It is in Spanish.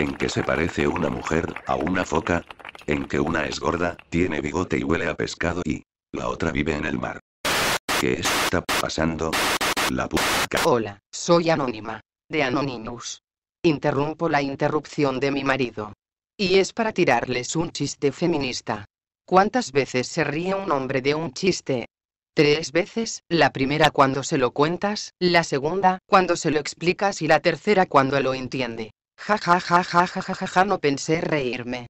en que se parece una mujer, a una foca, en que una es gorda, tiene bigote y huele a pescado y la otra vive en el mar. ¿Qué está pasando? La puta. Hola, soy Anónima, de Anonymous. Interrumpo la interrupción de mi marido. Y es para tirarles un chiste feminista. ¿Cuántas veces se ríe un hombre de un chiste? Tres veces, la primera cuando se lo cuentas, la segunda cuando se lo explicas y la tercera cuando lo entiende. Ja ja ja ja ja ja ja ja no pensé reírme.